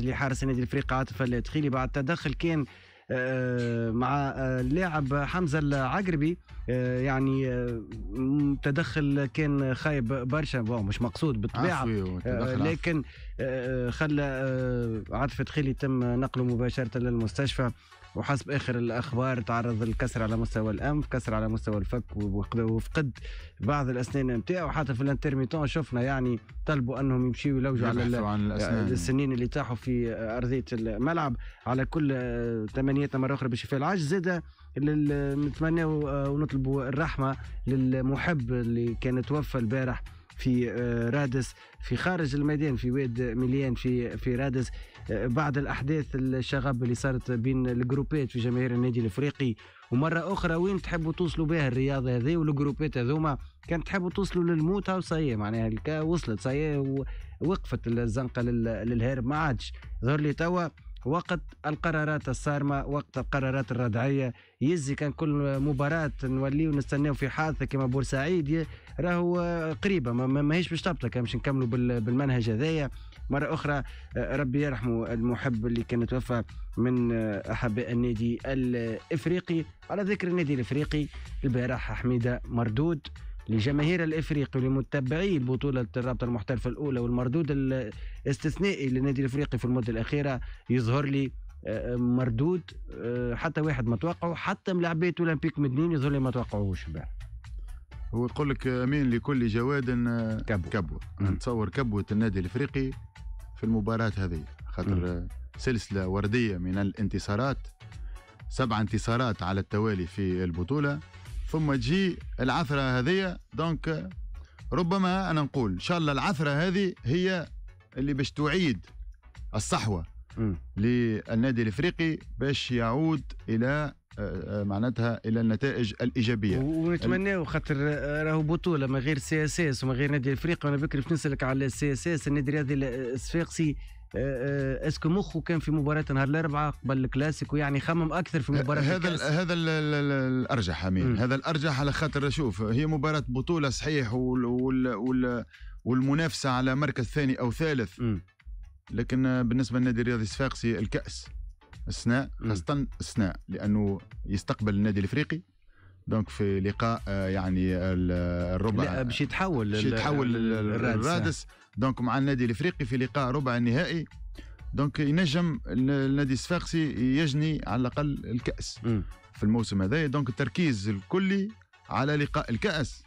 اللي حارس نادي الفريق عاطف التخيلي بعد تدخل كان آه، مع آه، اللاعب حمزه العقربي آه، يعني تدخل كان خايب برشا بون مش مقصود بالطبيعه لكن خلى عاطف الدخيلي تم نقله مباشره للمستشفى وحسب اخر الاخبار تعرض لكسر على مستوى الانف كسر على مستوى الفك وفقد بعض الاسنان نتاعو حتى في الانترميتون شفنا يعني طلبوا انهم يمشيوا يلوجوا على عن الأسنان. آه، السنين اللي طاحوا في ارضيه الملعب على كل تمنياتنا آه، مره اخرى بشفاء العاج زاده نتمناو آه، ونطلبوا الرحمه للمحب اللي كان توفى البارح في رادس في خارج الميدان في واد مليان في في رادس بعد الاحداث الشغب اللي صارت بين الجروبات في جماهير النادي الافريقي ومره اخرى وين تحبوا توصلوا بها الرياضه هذه والجروبات هذوما كان تحبوا توصلوا للموت او صايي معناها الكا وصلت صايي وقفت الزنقه للهرب ما عادش ظهر لي توا وقت القرارات الصارمه وقت القرارات الردعيه يزي كان كل مباراه نوليو نستناو في حادثه كما بورسعيد راهو قريبه ماهيش باش تبطل باش نكملوا بالمنهج هذايا مرة أخرى آه، ربي يرحمه المحب اللي كان توفى من آه، أحباء النادي الإفريقي على ذكر النادي الإفريقي البارح حميدة مردود لجماهير الافريقي ولمتبعي بطولة الرابطة المحترفة الأولى والمردود الاستثنائي للنادي الافريقي في المدة الأخيرة يظهر لي آه، مردود حتى واحد ما توقعه حتى ملاعبية أولمبيك مدنين يظهر لي ما توقعوش به هو يقول لك امين لكل جواد كبوه, كبوة. نتصور كبوه النادي الافريقي في المباراه هذه خاطر سلسله ورديه من الانتصارات سبع انتصارات على التوالي في البطوله ثم تجي العثره هذه دونك ربما انا نقول ان شاء الله العثره هذه هي اللي باش تعيد الصحوه للنادي الافريقي باش يعود الى آه، آه، معناتها الى النتائج الايجابيه ونتمناو خاطر راهو بطوله من غير سي اس اس ومن غير نادي الفريق انا بكري نسالك على السي اس اس النادي الرياضي الصفاقسي آه، اسكو مخه كان في مباراه نهار الاربعاء قبل الكلاسيكو يعني خمم اكثر في مباراه هذا الكلاسيك. هذا الـ الـ الارجح امين هذا الارجح على خاطر شوف هي مباراه بطوله صحيح والـ والـ والـ والمنافسه على مركز ثاني او ثالث م. لكن بالنسبه للنادي الرياضي الصفاقسي الكاس السناء خاصه السناء لانه يستقبل النادي الافريقي دونك في لقاء آه، يعني آه، الربع لا باش يتحول باش يتحول الرادس دونك مع النادي الافريقي في لقاء ربع النهائي دونك ينجم النادي الصفاقسي يجني على الاقل الكاس م. في الموسم هذا دونك التركيز الكلي على لقاء الكاس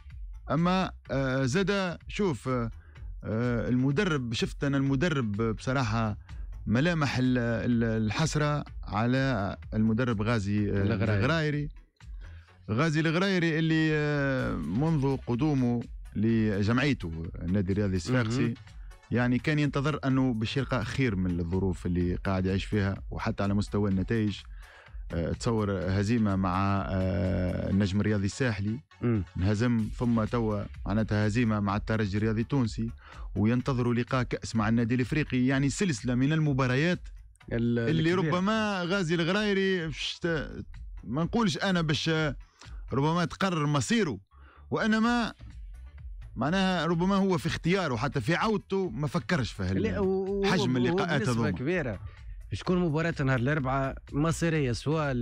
اما آه، زاد شوف المدرب شفت انا المدرب بصراحه ملامح الحسرة على المدرب غازي آه، الغرايري غازي الغرايري اللي آه، منذ قدومه لجمعيته النادي الرياضي الصفاقسي يعني كان ينتظر انه باش يلقى خير من الظروف اللي قاعد يعيش فيها وحتى على مستوى النتائج تصور هزيمه مع آه، النجم الرياضي الساحلي انهزم ثم توا معناتها هزيمه مع الترجي الرياضي التونسي وينتظروا لقاء كاس مع النادي الافريقي يعني سلسله من المباريات اللي, الكبير. ربما غازي الغرايري ما نقولش انا باش آه، ربما تقرر مصيره وانما معناها ربما هو في اختياره حتى في عودته ما فكرش في حجم اللقاءات هذوما كبيره تكون مباراة نهار الأربعاء مصيرية سواء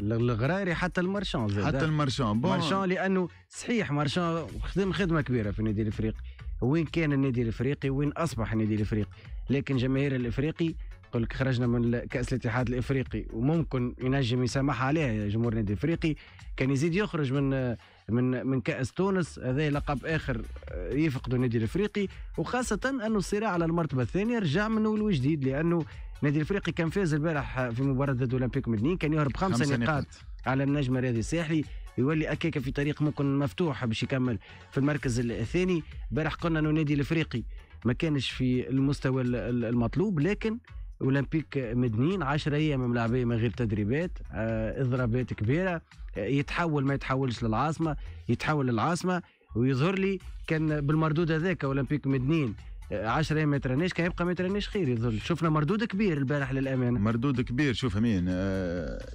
الغراري حتى المارشان حتى المارشان بون مارشان لأنه صحيح مارشان خدم خدمة كبيرة في النادي الإفريقي وين كان النادي الإفريقي وين أصبح النادي الإفريقي لكن جماهير الإفريقي يقول لك خرجنا من كأس الاتحاد الإفريقي وممكن ينجم يسامح عليها جمهور النادي الإفريقي كان يزيد يخرج من من من كأس تونس هذا لقب آخر آه، يفقده النادي الإفريقي وخاصة أنه الصراع على المرتبة الثانية رجع من أول وجديد لأنه نادي الافريقي كان فاز البارح في مباراه ضد اولمبيك مدنين كان يهرب خمسه, نقاط على النجم الرياضي الساحلي يولي اكاك في طريق ممكن مفتوح باش يكمل في المركز الثاني البارح قلنا انه النادي الافريقي ما كانش في المستوى المطلوب لكن اولمبيك مدنين 10 ايام ملعبيه من غير تدريبات آه، اضرابات كبيره آه، يتحول ما يتحولش للعاصمه يتحول للعاصمه ويظهر لي كان بالمردود هذاك اولمبيك مدنين 10 ما ترانيش كان يبقى ما ترانيش خير يظل شفنا مردود كبير البارح للامانه مردود كبير شوف امين آه،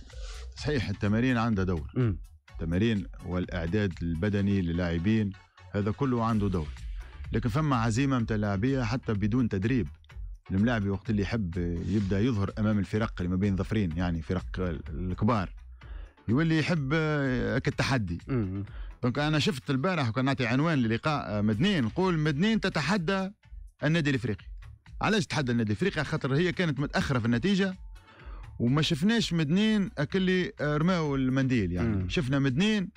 صحيح التمارين عندها دور م. التمارين والاعداد البدني للاعبين هذا كله عنده دور لكن فما عزيمه متاع اللاعبيه حتى بدون تدريب الملاعب وقت اللي يحب يبدا يظهر امام الفرق اللي ما بين ظفرين يعني فرق الكبار يولي يحب آه، التحدي دونك انا شفت البارح وكان نعطي عنوان للقاء مدنين نقول مدنين تتحدى النادي الافريقي علاش تحدى النادي الافريقي خاطر هي كانت متاخره في النتيجه وما شفناش مدنين اللي رماو المنديل يعني مم. شفنا مدنين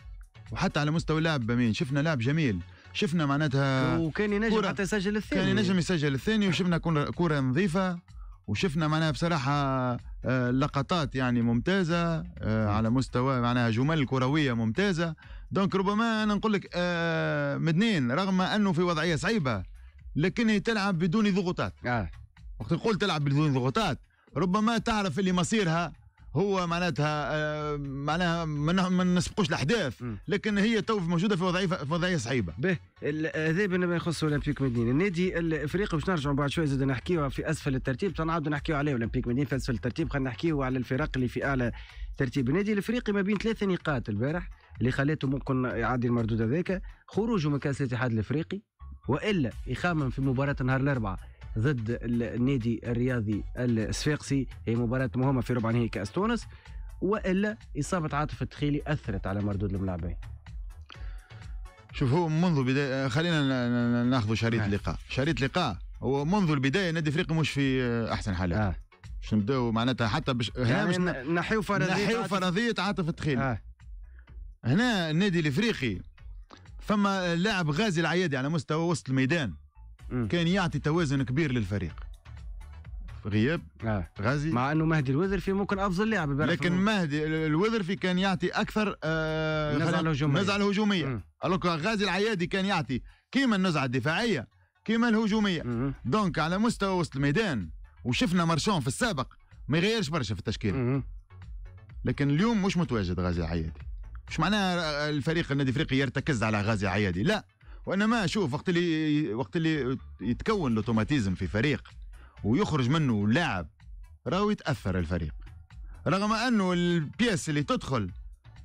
وحتى على مستوى لاعب بمين شفنا لاعب جميل شفنا معناتها وكان ينجم حتى يسجل الثاني كان ينجم يسجل الثاني وشفنا كره نظيفه وشفنا معناها بصراحه آه، لقطات يعني ممتازه آه، على مستوى معناها جمل كرويه ممتازه دونك ربما انا نقول لك آه، مدنين رغم انه في وضعيه صعيبه لكن هي تلعب بدون ضغوطات آه. وقت نقول تلعب بدون ضغوطات ربما تعرف اللي مصيرها هو معناتها آه، معناها ما نسبقوش الاحداث لكن هي تو موجوده في وضعيه في وضعيه صعيبه. به هذا بما يخص اولمبيك مدين، النادي الافريقي باش نرجعوا بعد شويه زاد نحكيوها في اسفل الترتيب باش نعاودوا نحكيو عليه اولمبيك مدين في اسفل الترتيب خلينا نحكيو على الفرق اللي في اعلى ترتيب النادي الافريقي ما بين ثلاث نقاط البارح اللي خليته ممكن يعدي المردود هذاك خروجه من كاس الاتحاد الافريقي والا يخمم في مباراه نهار الاربعاء ضد النادي الرياضي الصفاقسي هي مباراه مهمه في ربع نهائي كاس تونس والا اصابه عاطف التخيلي اثرت على مردود الملاعبين شوف هو منذ بدايه خلينا ناخذ شريط اللقاء نعم. لقاء شريط لقاء هو منذ البدايه نادي افريقيا مش في احسن حالاته آه. باش نبداو معناتها حتى باش يعني نحيو فرضيه نحيو فرضيه عاطف التخيلي آه. هنا النادي الافريقي فما لاعب غازي العيادي على مستوى وسط الميدان م. كان يعطي توازن كبير للفريق غياب آه. غازي مع انه مهدي في ممكن افضل لاعب لكن مهدي في كان يعطي اكثر آه نزعه الهجوميه نزعه الهجوميه غازي العيادي كان يعطي كيما النزعه الدفاعيه كيما الهجوميه مم. دونك على مستوى وسط الميدان وشفنا مرشون في السابق ما يغيرش برشا في التشكيله لكن اليوم مش متواجد غازي العيادي مش معناها الفريق النادي الافريقي يرتكز على غازي عيادي لا وانما شوف وقت اللي وقت اللي يتكون الاوتوماتيزم في فريق ويخرج منه لاعب راهو يتاثر الفريق رغم انه البياس اللي تدخل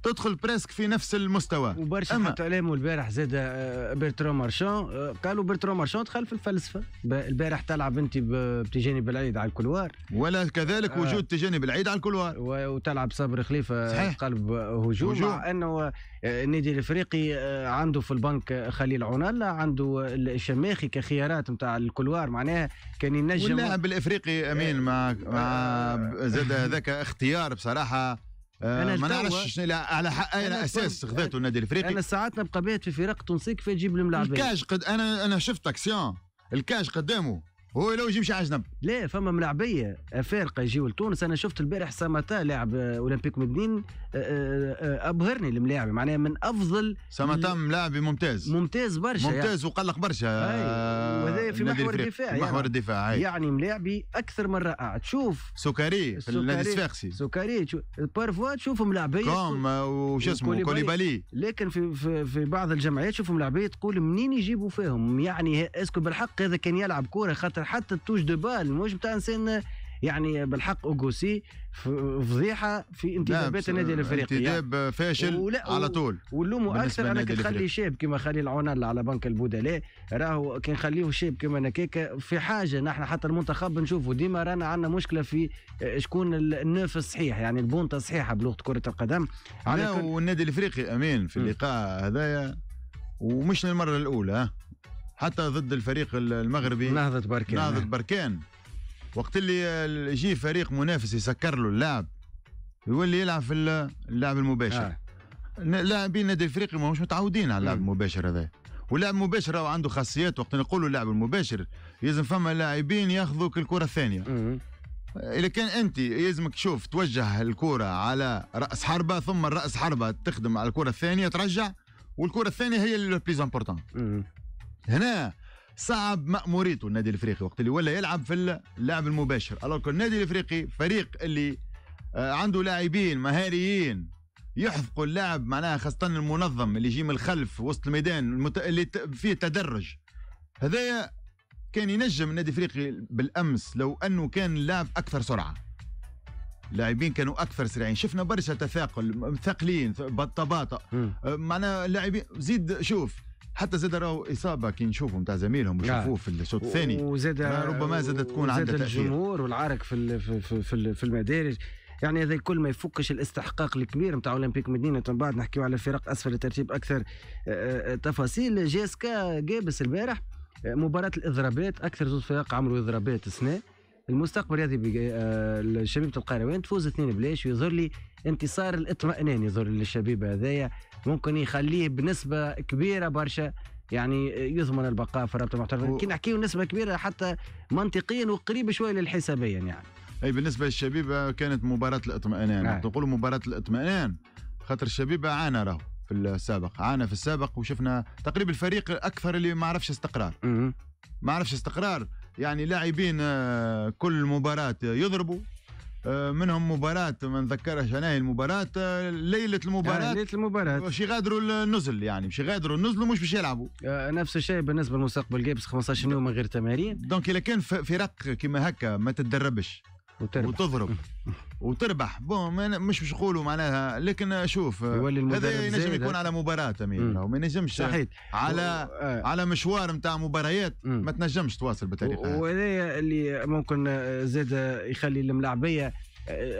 تدخل بريسك في نفس المستوى وبرشا أما... حتى علامه البارح زاد آه، بيرترو مارشان آه، قالوا بيرترو مارشان دخل في الفلسفه البارح تلعب انت بتجاني بالعيد على الكلوار ولا كذلك آه. وجود آه. تجاني بالعيد على الكلوار وتلعب صبر خليفه صحيح. قلب هجوم, هجوم. مع انه النادي الافريقي عنده في البنك خليل عونالا عنده الشماخي كخيارات نتاع الكلوار معناها كان ينجم واللاعب الافريقي امين مع, مع زاد هذاك اختيار بصراحه انا ما نعرفش شنو على حق انا اساس خذاته النادي الافريقي انا ساعات نبقى بيت في فرق تونسيك فيجيب الملاعبين الكاج قد انا انا شفت اكسيون الكاج قدامه هو لو يجيب شي عجنب لا فما ملاعبيه افارقه يجيو لتونس انا شفت البارح ساماتا لاعب آه، اولمبيك مدنين آه، آه، ابهرني الملاعب معناها من افضل ساماتا ملاعب ممتاز ممتاز برشا يعني. ممتاز يعني. وقلق برشا وهذا في محور الدفاع يعني محور الدفاع يعني, يعني ملاعبي اكثر من رائع تشوف سكري في النادي الصفاقسي سكري بارفوا تشوف ملاعبيه كوم وش اسمه كوليبالي لكن في, في في بعض الجمعيات تشوف ملاعبيه تقول منين يجيبوا فيهم يعني اسكو بالحق هذا كان يلعب كوره خاطر خاطر حتى التوج دو بال مش بتاع انسان يعني بالحق اوغوسي فضيحه في انتدابات نعم، النادي الافريقي يعني. انتداب فاشل ولا على طول ونلومه اكثر انك تخلي شاب كما خليل عنال على بنك البودلاء راهو كي نخليه شاب كما نكاك في حاجه نحن حتى المنتخب نشوفه ديما رانا عندنا مشكله في آه، شكون النوف الصحيح يعني البونطه الصحيحه بلغه كره القدم على كل... والنادي الافريقي امين في اللقاء هذايا ومش للمره الاولى حتى ضد الفريق المغربي نهضة بركان نهضة بركان وقت اللي يجي فريق منافس يسكر له اللاعب يولي يلعب في اللعب المباشر آه. لاعبين نادي الافريقي ماهوش متعودين على اللعب المباشر هذا واللعب المباشر راهو عنده خاصيات وقت نقولوا اللعب المباشر لازم فما لاعبين ياخذوك الكره الثانيه اذا كان انت يلزمك تشوف توجه الكره على راس حربه ثم راس حربه تخدم على الكره الثانيه ترجع والكره الثانيه هي اللي بليز امبورتون هنا صعب مأموريته النادي الافريقي وقت اللي ولا يلعب في اللعب المباشر الوغ النادي الافريقي فريق اللي آه، عنده لاعبين مهاريين يحفقوا اللاعب معناها خاصة المنظم اللي يجي من الخلف وسط الميدان المت... اللي فيه تدرج هذايا كان ينجم النادي الافريقي بالامس لو انه كان اللاعب اكثر سرعه اللاعبين كانوا اكثر سريعين شفنا برشا تثاقل ثقلين بطباطا آه، معناها اللاعبين زيد شوف حتى زاد راهو اصابه كي نشوفوا نتاع زميلهم وشوفوه في الشوط الثاني وزاد ربما زاد تكون عنده الجمهور والعارك في في في, المدارج يعني هذا الكل ما يفكش الاستحقاق الكبير نتاع اولمبيك مدينه من بعد نحكيو على فرق اسفل الترتيب اكثر آه، آه، تفاصيل جي اس كا جابس البارح آه، مباراه الاضرابات اكثر زوج فرق عملوا اضرابات السنه المستقبل يعطي آه، لشبيبه القروان تفوز اثنين بلاش ويظهر لي انتصار الاطمئنان يظهر للشبيبه هذايا ممكن يخليه بنسبه كبيره برشا يعني يضمن البقاء في رابطه المحترفين و... كي نحكيو نسبه كبيره حتى منطقيا وقريب شويه للحسابيا يعني اي بالنسبه للشبيبه كانت مباراه الاطمئنان آه. تقول مباراه الاطمئنان خاطر الشبيبه عانى راهو في السابق عانى في السابق وشفنا تقريبا الفريق الاكثر اللي ما عرفش استقرار ما عرفش استقرار يعني لاعبين آه، كل مباراة يضربوا آه، منهم مباراة ما نذكرش انا المباراة آه، ليلة المباراة يعني ليلة المباراة باش يغادروا النزل يعني باش يغادروا النزل ومش باش يلعبوا نفس الشيء بالنسبة لمستقبل جيبس 15 يوم من غير تمارين دونك إذا كان فرق كيما هكا ما تتدربش وتربح وتضرب وتربح بون مش باش نقولوا معناها لكن شوف هذا ينجم يكون على مباراه ما ينجمش صحيح على آه. على مشوار نتاع مباريات ما تنجمش تواصل بالطريقه وهذايا اللي ممكن زاد يخلي الملاعبيه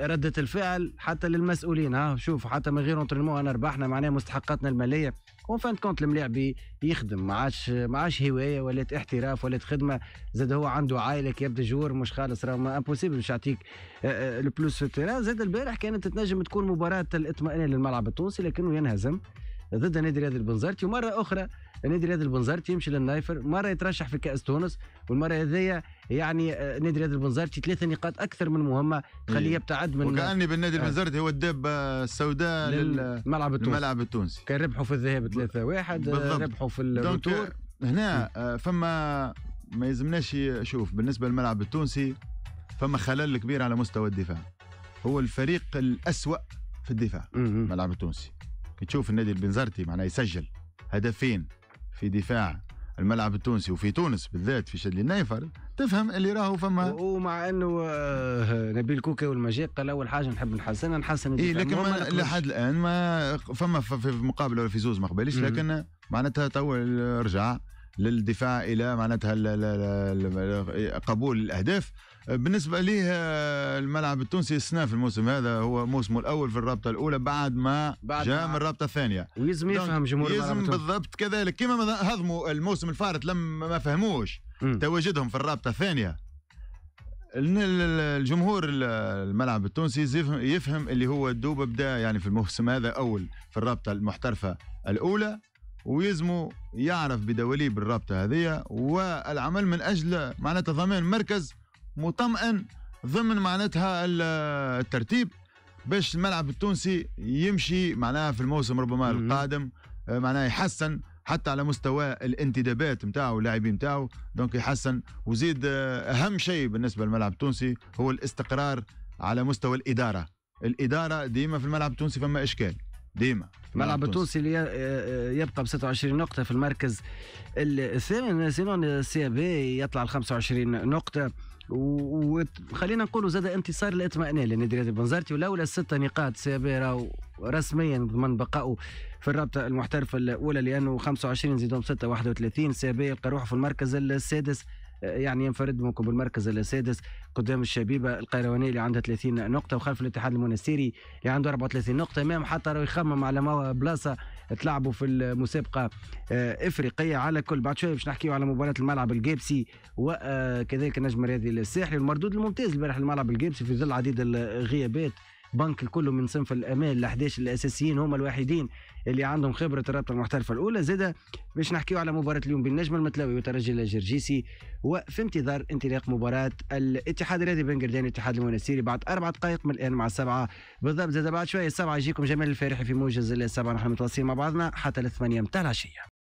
ردة الفعل حتى للمسؤولين ها شوف حتى من غير انترينمون انا ربحنا معناها مستحقاتنا الماليه اون فان كونت الملاعب يخدم ما عادش ما عادش هوايه ولات احتراف ولات خدمه زاد هو عنده عائله كياب جور مش خالص راه امبوسيبل باش يعطيك البلوس آه، آه، آه، في التيران زاد البارح كانت تنجم تكون مباراه الاطمئنان للملعب التونسي لكنه ينهزم ضد نادي رياضي البنزرتي ومره اخرى نادي رياض البنزرت يمشي للنايفر مره يترشح في كاس تونس والمره هذيا يعني آه، نادي رياض البنزرتي ثلاثه نقاط اكثر من مهمه تخليه يبتعد إيه. من وكاني بالنادي آه. البنزرتي هو الدابه السوداء للملعب التونسي الملعب التونسي كان ربحوا في الذهاب 3 1 آه، ربحوا في الريتور هنا فما ما يلزمناش شوف بالنسبه للملعب التونسي فما خلل كبير على مستوى الدفاع هو الفريق الأسوأ في الدفاع الملعب التونسي تشوف النادي البنزرتي معناه يسجل هدفين في دفاع الملعب التونسي وفي تونس بالذات في شادلي نايفر تفهم اللي راهو فما ومع انه آه، نبيل كوكا والمجيق قال اول حاجه نحب نحسنها نحسن إيه لكن لحد الان ما فما في مقابله ولا في زوز ما قبلش لكن معناتها تو رجع للدفاع الى معناتها قبول الاهداف بالنسبة ليه آه، الملعب التونسي السنة في الموسم هذا هو موسمه الأول في الرابطة الأولى بعد ما بعد جاء من الرابطة الثانية ويزم يفهم جمهور يزم بالضبط كذلك كما هضموا الموسم الفارط لما ما فهموش تواجدهم في الرابطة الثانية الجمهور الملعب التونسي يفهم اللي هو الدوب بدا يعني في الموسم هذا أول في الرابطة المحترفة الأولى ويزمو يعرف بدواليب الرابطه هذه والعمل من اجل معناتها ضمان مركز مطمئن ضمن معناتها الترتيب باش الملعب التونسي يمشي معناها في الموسم ربما القادم آه، معناها يحسن حتى على مستوى الانتدابات نتاعو واللاعبين نتاعو دونك يحسن وزيد آه، اهم شيء بالنسبه للملعب التونسي هو الاستقرار على مستوى الاداره الاداره ديما في الملعب التونسي فما اشكال ديما ملعب التونسي يبقى ب 26 نقطة في المركز الثامن سينون سي بي يطلع ل 25 نقطة وخلينا نقولوا زاد انتصار الاطمئنان لنادي رياضي بنزرتي ولولا الستة نقاط سي بي راهو رسميا ضمن بقائه في الرابطه المحترفه الاولى لانه 25 زيدهم 6 31 سي بي يلقى روحه في المركز السادس يعني ينفرد منكم بالمركز السادس قدام الشبيبه القيروانيه اللي عندها 30 نقطه وخلف الاتحاد المنستيري اللي عنده 34 نقطه امام حتى راه يخمم على بلاصه تلعبوا في المسابقه آه، افريقيه على كل بعد شويه باش نحكيو على مباراه الملعب الجيبسي وكذلك النجم الرياضي الساحلي المردود الممتاز البارح الملعب الجيبسي في ظل عديد الغيابات بنك الكل من صنف الامال ال11 الاساسيين هم الوحيدين اللي عندهم خبره الرابطه المحترفه الاولى زاده باش نحكيو على مباراه اليوم بين النجم المتلاوي وترجي الجرجيسي وفي انتظار انطلاق مباراه الاتحاد الرياضي بن قردان والاتحاد المنسيري بعد اربع دقائق من الان مع السبعه بالضبط زاده بعد شويه السبعه يجيكم جمال الفارحي في موجز السبعه نحن متواصلين مع بعضنا حتى الثمانيه متاع العشيه